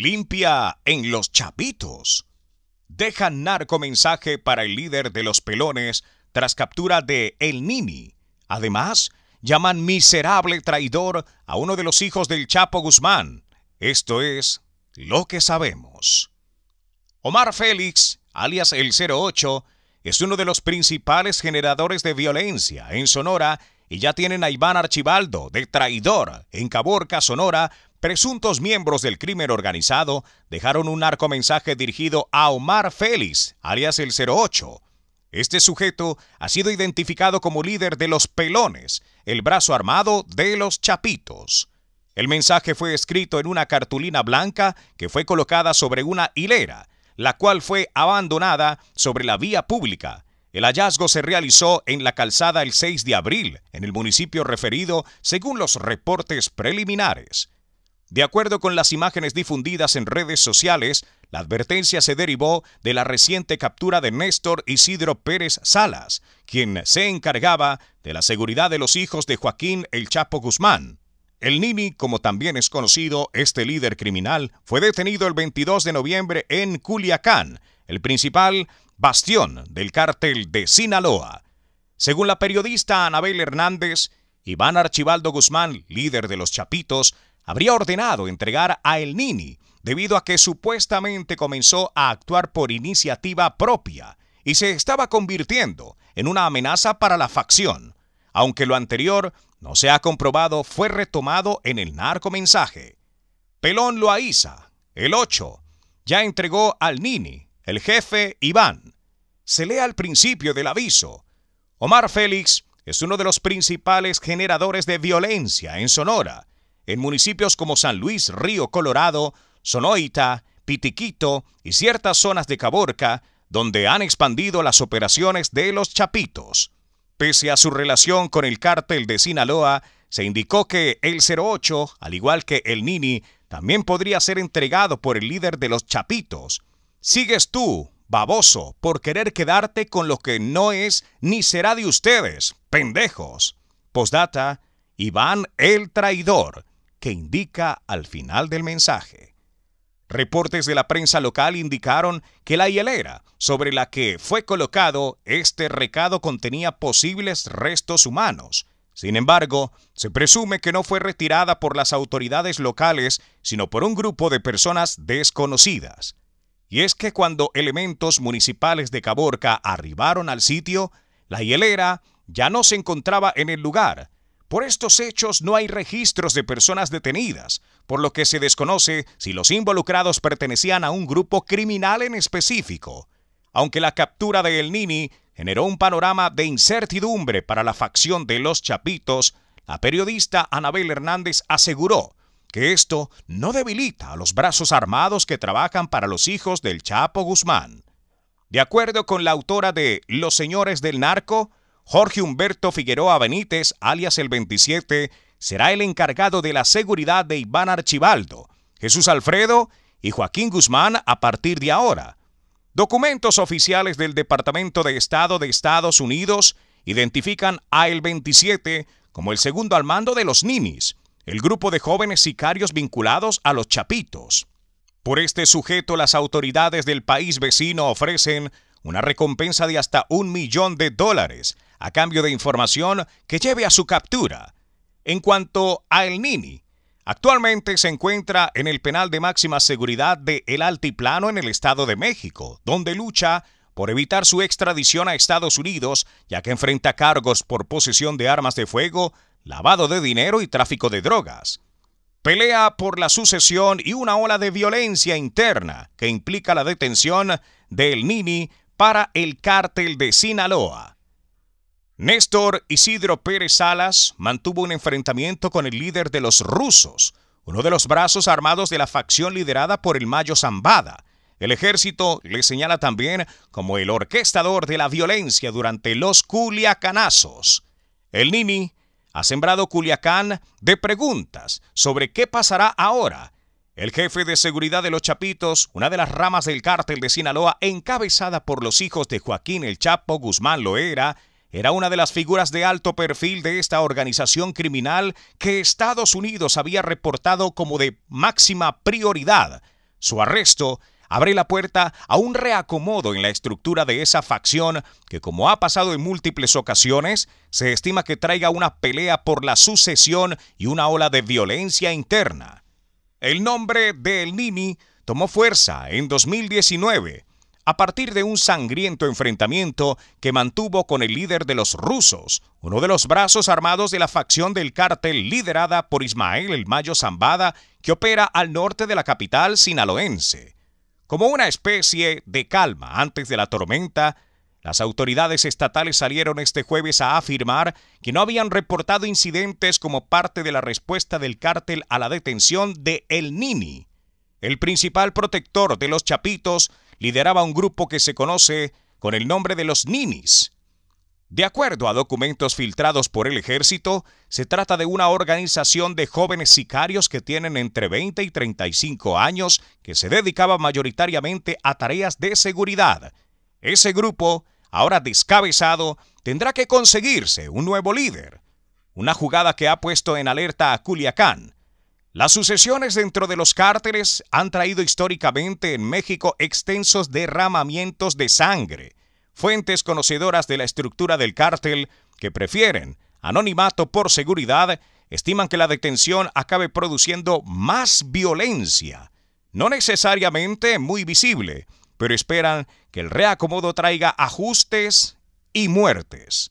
limpia en los chapitos. Dejan narco mensaje para el líder de los pelones tras captura de El Nini. Además, llaman miserable traidor a uno de los hijos del Chapo Guzmán. Esto es lo que sabemos. Omar Félix, alias el 08, es uno de los principales generadores de violencia en Sonora y ya tienen a Iván Archibaldo de traidor en Caborca, Sonora, Presuntos miembros del crimen organizado dejaron un mensaje dirigido a Omar Félix, alias el 08. Este sujeto ha sido identificado como líder de los pelones, el brazo armado de los chapitos. El mensaje fue escrito en una cartulina blanca que fue colocada sobre una hilera, la cual fue abandonada sobre la vía pública. El hallazgo se realizó en la calzada el 6 de abril, en el municipio referido, según los reportes preliminares. De acuerdo con las imágenes difundidas en redes sociales, la advertencia se derivó de la reciente captura de Néstor Isidro Pérez Salas, quien se encargaba de la seguridad de los hijos de Joaquín El Chapo Guzmán. El Nini, como también es conocido este líder criminal, fue detenido el 22 de noviembre en Culiacán, el principal bastión del cártel de Sinaloa. Según la periodista Anabel Hernández, Iván Archibaldo Guzmán, líder de los Chapitos, habría ordenado entregar a El Nini debido a que supuestamente comenzó a actuar por iniciativa propia y se estaba convirtiendo en una amenaza para la facción. Aunque lo anterior no se ha comprobado, fue retomado en el narcomensaje. Pelón Loaiza, el 8, ya entregó al Nini, el jefe Iván. Se lee al principio del aviso. Omar Félix es uno de los principales generadores de violencia en Sonora en municipios como San Luis, Río Colorado, Sonoita, Pitiquito y ciertas zonas de Caborca, donde han expandido las operaciones de los Chapitos. Pese a su relación con el cártel de Sinaloa, se indicó que el 08, al igual que el Nini, también podría ser entregado por el líder de los Chapitos. Sigues tú, baboso, por querer quedarte con lo que no es ni será de ustedes, pendejos. Postdata, Iván el traidor que indica al final del mensaje. Reportes de la prensa local indicaron que la hielera sobre la que fue colocado este recado contenía posibles restos humanos. Sin embargo, se presume que no fue retirada por las autoridades locales, sino por un grupo de personas desconocidas. Y es que cuando elementos municipales de Caborca arribaron al sitio, la hielera ya no se encontraba en el lugar, por estos hechos no hay registros de personas detenidas, por lo que se desconoce si los involucrados pertenecían a un grupo criminal en específico. Aunque la captura de El Nini generó un panorama de incertidumbre para la facción de los Chapitos, la periodista Anabel Hernández aseguró que esto no debilita a los brazos armados que trabajan para los hijos del Chapo Guzmán. De acuerdo con la autora de Los Señores del Narco, Jorge Humberto Figueroa Benítez, alias el 27, será el encargado de la seguridad de Iván Archibaldo, Jesús Alfredo y Joaquín Guzmán a partir de ahora. Documentos oficiales del Departamento de Estado de Estados Unidos identifican a el 27 como el segundo al mando de los Ninis, el grupo de jóvenes sicarios vinculados a los Chapitos. Por este sujeto, las autoridades del país vecino ofrecen una recompensa de hasta un millón de dólares a cambio de información que lleve a su captura. En cuanto a El Nini, actualmente se encuentra en el penal de máxima seguridad de El Altiplano en el Estado de México, donde lucha por evitar su extradición a Estados Unidos, ya que enfrenta cargos por posesión de armas de fuego, lavado de dinero y tráfico de drogas. Pelea por la sucesión y una ola de violencia interna que implica la detención de El Nini para el cártel de Sinaloa. Néstor Isidro Pérez Salas mantuvo un enfrentamiento con el líder de los rusos, uno de los brazos armados de la facción liderada por el Mayo Zambada. El ejército le señala también como el orquestador de la violencia durante los culiacanazos. El Nini ha sembrado Culiacán de preguntas sobre qué pasará ahora. El jefe de seguridad de los Chapitos, una de las ramas del cártel de Sinaloa encabezada por los hijos de Joaquín el Chapo Guzmán Loera, era una de las figuras de alto perfil de esta organización criminal que Estados Unidos había reportado como de máxima prioridad. Su arresto abre la puerta a un reacomodo en la estructura de esa facción que, como ha pasado en múltiples ocasiones, se estima que traiga una pelea por la sucesión y una ola de violencia interna. El nombre de El Nini tomó fuerza en 2019 a partir de un sangriento enfrentamiento que mantuvo con el líder de los rusos, uno de los brazos armados de la facción del cártel liderada por Ismael el Mayo Zambada, que opera al norte de la capital sinaloense. Como una especie de calma antes de la tormenta, las autoridades estatales salieron este jueves a afirmar que no habían reportado incidentes como parte de la respuesta del cártel a la detención de El Nini, el principal protector de los chapitos lideraba un grupo que se conoce con el nombre de los Ninis. De acuerdo a documentos filtrados por el ejército, se trata de una organización de jóvenes sicarios que tienen entre 20 y 35 años que se dedicaba mayoritariamente a tareas de seguridad. Ese grupo, ahora descabezado, tendrá que conseguirse un nuevo líder. Una jugada que ha puesto en alerta a Culiacán, las sucesiones dentro de los cárteles han traído históricamente en México extensos derramamientos de sangre. Fuentes conocedoras de la estructura del cártel, que prefieren anonimato por seguridad, estiman que la detención acabe produciendo más violencia, no necesariamente muy visible, pero esperan que el reacomodo traiga ajustes y muertes.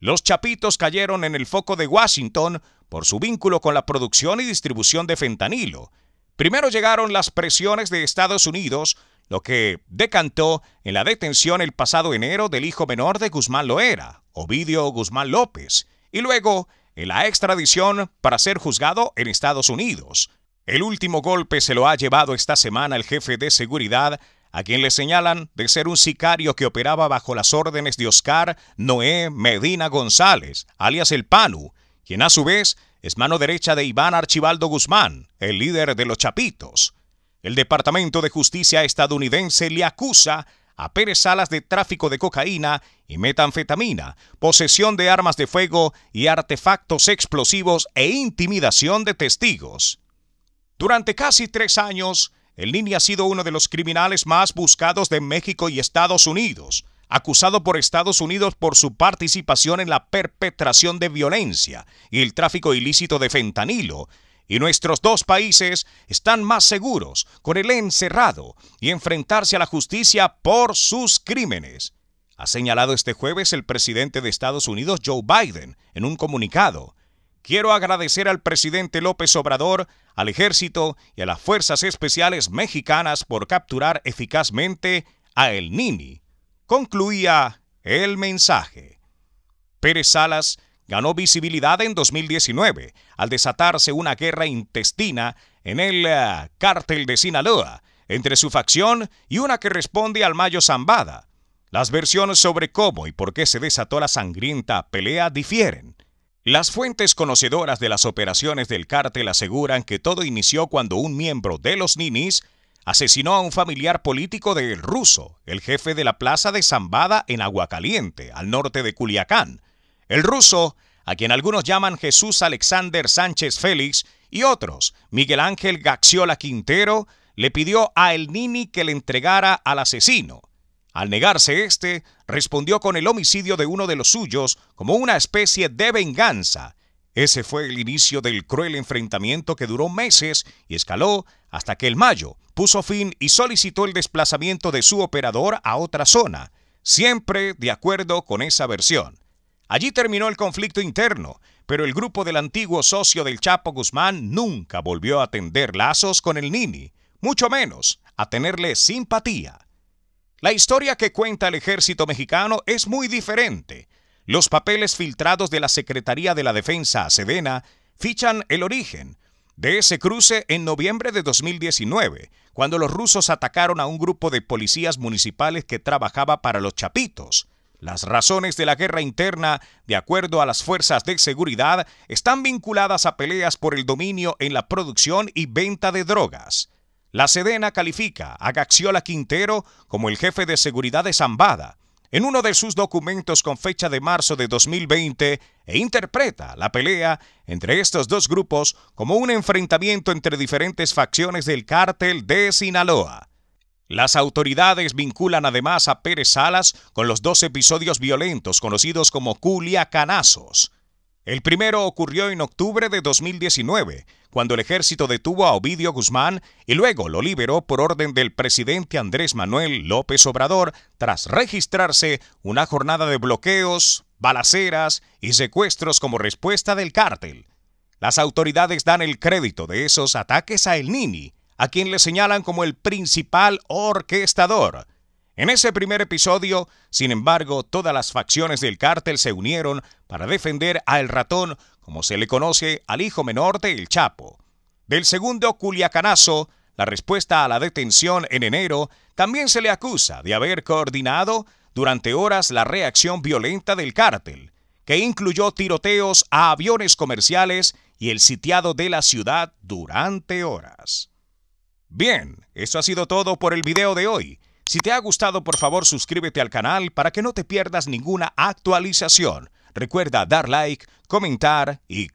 Los chapitos cayeron en el foco de Washington por su vínculo con la producción y distribución de fentanilo. Primero llegaron las presiones de Estados Unidos, lo que decantó en la detención el pasado enero del hijo menor de Guzmán Loera, Ovidio Guzmán López, y luego en la extradición para ser juzgado en Estados Unidos. El último golpe se lo ha llevado esta semana el jefe de seguridad, a quien le señalan de ser un sicario que operaba bajo las órdenes de Oscar Noé Medina González, alias el PANU, quien a su vez es mano derecha de Iván Archibaldo Guzmán, el líder de los Chapitos. El Departamento de Justicia estadounidense le acusa a Pérez Salas de tráfico de cocaína y metanfetamina, posesión de armas de fuego y artefactos explosivos e intimidación de testigos. Durante casi tres años, el niño ha sido uno de los criminales más buscados de México y Estados Unidos acusado por Estados Unidos por su participación en la perpetración de violencia y el tráfico ilícito de fentanilo, y nuestros dos países están más seguros con el encerrado y enfrentarse a la justicia por sus crímenes. Ha señalado este jueves el presidente de Estados Unidos, Joe Biden, en un comunicado. Quiero agradecer al presidente López Obrador, al ejército y a las fuerzas especiales mexicanas por capturar eficazmente a El Nini, concluía el mensaje. Pérez Salas ganó visibilidad en 2019 al desatarse una guerra intestina en el eh, cártel de Sinaloa entre su facción y una que responde al Mayo Zambada. Las versiones sobre cómo y por qué se desató la sangrienta pelea difieren. Las fuentes conocedoras de las operaciones del cártel aseguran que todo inició cuando un miembro de los Ninis asesinó a un familiar político de El Ruso, el jefe de la plaza de Zambada en Aguacaliente, al norte de Culiacán. El Ruso, a quien algunos llaman Jesús Alexander Sánchez Félix y otros, Miguel Ángel Gaxiola Quintero, le pidió a El Nini que le entregara al asesino. Al negarse este, respondió con el homicidio de uno de los suyos como una especie de venganza ese fue el inicio del cruel enfrentamiento que duró meses y escaló hasta que el Mayo puso fin y solicitó el desplazamiento de su operador a otra zona, siempre de acuerdo con esa versión. Allí terminó el conflicto interno, pero el grupo del antiguo socio del Chapo Guzmán nunca volvió a tender lazos con el Nini, mucho menos a tenerle simpatía. La historia que cuenta el ejército mexicano es muy diferente, los papeles filtrados de la Secretaría de la Defensa, Sedena, fichan el origen de ese cruce en noviembre de 2019, cuando los rusos atacaron a un grupo de policías municipales que trabajaba para los chapitos. Las razones de la guerra interna, de acuerdo a las fuerzas de seguridad, están vinculadas a peleas por el dominio en la producción y venta de drogas. La Sedena califica a Gaxiola Quintero como el jefe de seguridad de Zambada, en uno de sus documentos con fecha de marzo de 2020 e interpreta la pelea entre estos dos grupos como un enfrentamiento entre diferentes facciones del cártel de Sinaloa. Las autoridades vinculan además a Pérez Salas con los dos episodios violentos conocidos como Culiacanazos. El primero ocurrió en octubre de 2019, cuando el ejército detuvo a Ovidio Guzmán y luego lo liberó por orden del presidente Andrés Manuel López Obrador tras registrarse una jornada de bloqueos, balaceras y secuestros como respuesta del cártel. Las autoridades dan el crédito de esos ataques a El Nini, a quien le señalan como el principal orquestador. En ese primer episodio, sin embargo, todas las facciones del cártel se unieron para defender al Ratón, como se le conoce al hijo menor de El Chapo. Del segundo culiacanazo, la respuesta a la detención en enero, también se le acusa de haber coordinado durante horas la reacción violenta del cártel, que incluyó tiroteos a aviones comerciales y el sitiado de la ciudad durante horas. Bien, eso ha sido todo por el video de hoy. Si te ha gustado, por favor, suscríbete al canal para que no te pierdas ninguna actualización. Recuerda dar like, comentar y